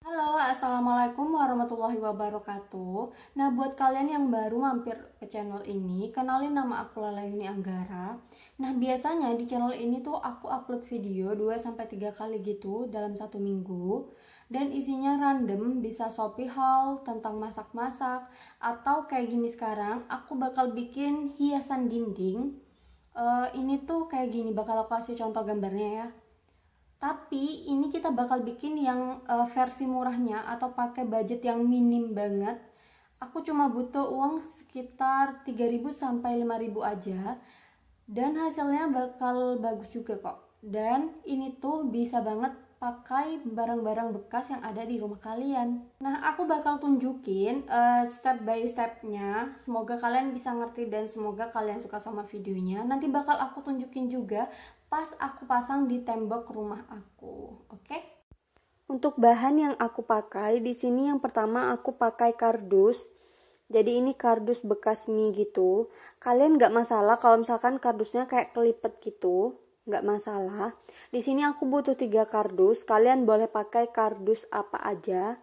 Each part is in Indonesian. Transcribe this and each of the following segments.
Halo, Assalamualaikum warahmatullahi wabarakatuh Nah, buat kalian yang baru mampir ke channel ini Kenalin nama aku Lala Yuni Anggara Nah, biasanya di channel ini tuh aku upload video 2-3 kali gitu dalam satu minggu Dan isinya random, bisa Shopee haul, tentang masak-masak Atau kayak gini sekarang, aku bakal bikin hiasan dinding uh, Ini tuh kayak gini, bakal aku kasih contoh gambarnya ya tapi ini kita bakal bikin yang uh, versi murahnya atau pakai budget yang minim banget aku cuma butuh uang sekitar 3000 sampai 5000 aja dan hasilnya bakal bagus juga kok dan ini tuh bisa banget pakai barang-barang bekas yang ada di rumah kalian nah aku bakal tunjukin uh, step by stepnya semoga kalian bisa ngerti dan semoga kalian suka sama videonya nanti bakal aku tunjukin juga pas aku pasang di tembok rumah aku. Oke. Okay? Untuk bahan yang aku pakai di sini yang pertama aku pakai kardus. Jadi ini kardus bekas mie gitu. Kalian nggak masalah kalau misalkan kardusnya kayak kelipet gitu, nggak masalah. Di sini aku butuh tiga kardus. Kalian boleh pakai kardus apa aja.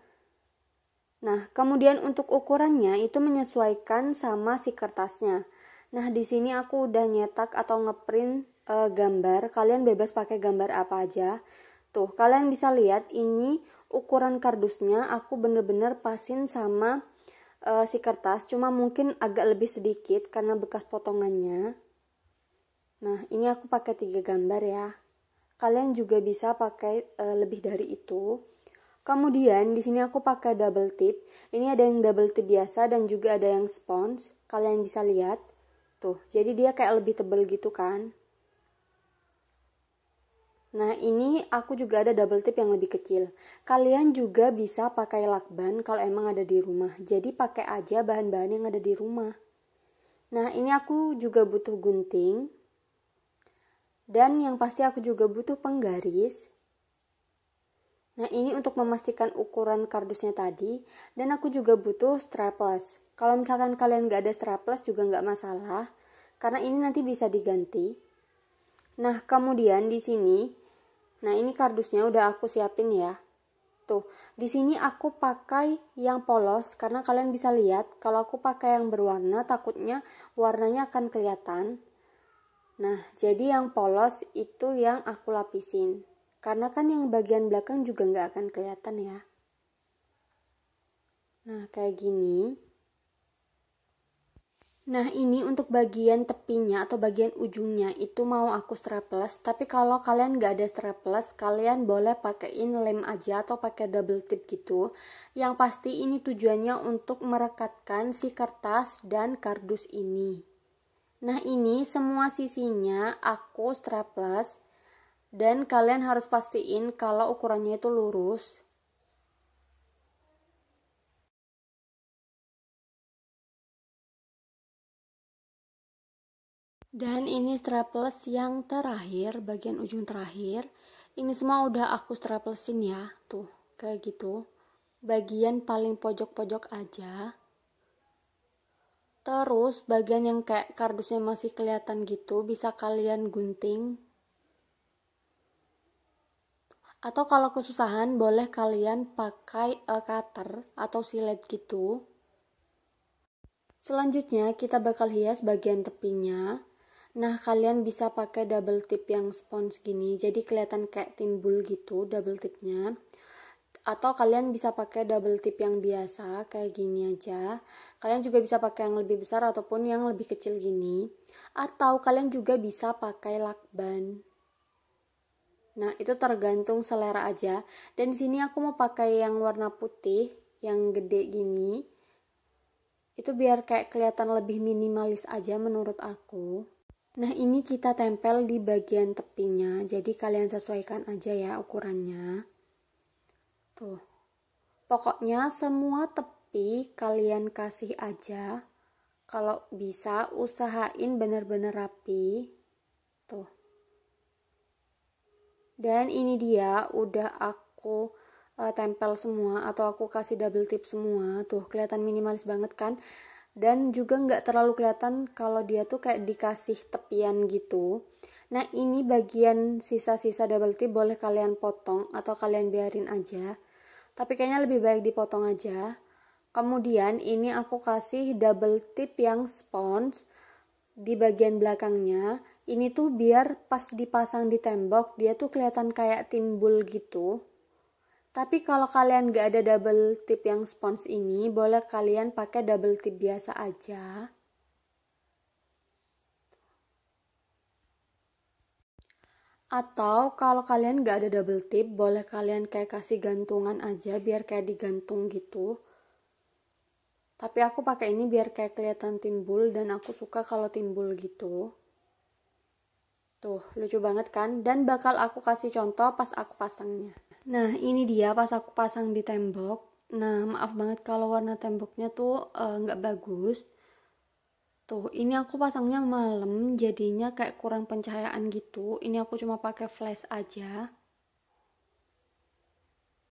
Nah, kemudian untuk ukurannya itu menyesuaikan sama si kertasnya. Nah, di sini aku udah nyetak atau ngeprint uh, gambar, kalian bebas pakai gambar apa aja. Tuh, kalian bisa lihat ini ukuran kardusnya aku bener-bener pasin sama uh, si kertas, cuma mungkin agak lebih sedikit karena bekas potongannya. Nah, ini aku pakai tiga gambar ya. Kalian juga bisa pakai uh, lebih dari itu. Kemudian di sini aku pakai double tip. Ini ada yang double tip biasa dan juga ada yang sponge. Kalian bisa lihat. Tuh, jadi dia kayak lebih tebel gitu kan. Nah, ini aku juga ada double tip yang lebih kecil. Kalian juga bisa pakai lakban kalau emang ada di rumah. Jadi pakai aja bahan-bahan yang ada di rumah. Nah, ini aku juga butuh gunting. Dan yang pasti aku juga butuh penggaris. Nah, ini untuk memastikan ukuran kardusnya tadi. Dan aku juga butuh strapless. Kalau misalkan kalian nggak ada strapless juga nggak masalah. Karena ini nanti bisa diganti. Nah, kemudian di sini Nah, ini kardusnya udah aku siapin ya. Tuh, di sini aku pakai yang polos karena kalian bisa lihat kalau aku pakai yang berwarna takutnya warnanya akan kelihatan. Nah, jadi yang polos itu yang aku lapisin. Karena kan yang bagian belakang juga nggak akan kelihatan ya. Nah, kayak gini. Nah ini untuk bagian tepinya atau bagian ujungnya itu mau aku strapless tapi kalau kalian nggak ada strapless kalian boleh pakaiin lem aja atau pakai double tip gitu yang pasti ini tujuannya untuk merekatkan si kertas dan kardus ini nah ini semua sisinya aku strapless dan kalian harus pastiin kalau ukurannya itu lurus dan ini strapless yang terakhir bagian ujung terakhir ini semua udah aku straplesin ya tuh kayak gitu bagian paling pojok-pojok aja terus bagian yang kayak kardusnya masih kelihatan gitu bisa kalian gunting atau kalau kesusahan boleh kalian pakai uh, cutter atau silet gitu selanjutnya kita bakal hias bagian tepinya Nah, kalian bisa pakai double tip yang spons gini. Jadi kelihatan kayak timbul gitu double tipnya. Atau kalian bisa pakai double tip yang biasa kayak gini aja. Kalian juga bisa pakai yang lebih besar ataupun yang lebih kecil gini. Atau kalian juga bisa pakai lakban. Nah, itu tergantung selera aja. Dan di sini aku mau pakai yang warna putih yang gede gini. Itu biar kayak kelihatan lebih minimalis aja menurut aku. Nah, ini kita tempel di bagian tepinya. Jadi kalian sesuaikan aja ya ukurannya. Tuh. Pokoknya semua tepi kalian kasih aja. Kalau bisa usahain benar-benar rapi. Tuh. Dan ini dia udah aku eh, tempel semua atau aku kasih double tip semua. Tuh, kelihatan minimalis banget kan? dan juga nggak terlalu kelihatan kalau dia tuh kayak dikasih tepian gitu nah ini bagian sisa-sisa double tip boleh kalian potong atau kalian biarin aja tapi kayaknya lebih baik dipotong aja kemudian ini aku kasih double tip yang spons di bagian belakangnya ini tuh biar pas dipasang di tembok dia tuh kelihatan kayak timbul gitu tapi kalau kalian gak ada double tip yang spons ini, boleh kalian pakai double tip biasa aja. Atau kalau kalian gak ada double tip, boleh kalian kayak kasih gantungan aja biar kayak digantung gitu. Tapi aku pakai ini biar kayak kelihatan timbul dan aku suka kalau timbul gitu. Tuh, lucu banget kan? Dan bakal aku kasih contoh pas aku pasangnya. Nah, ini dia pas aku pasang di tembok. Nah, maaf banget kalau warna temboknya tuh eh, nggak uh, bagus. Tuh, ini aku pasangnya malam, jadinya kayak kurang pencahayaan gitu. Ini aku cuma pakai flash aja.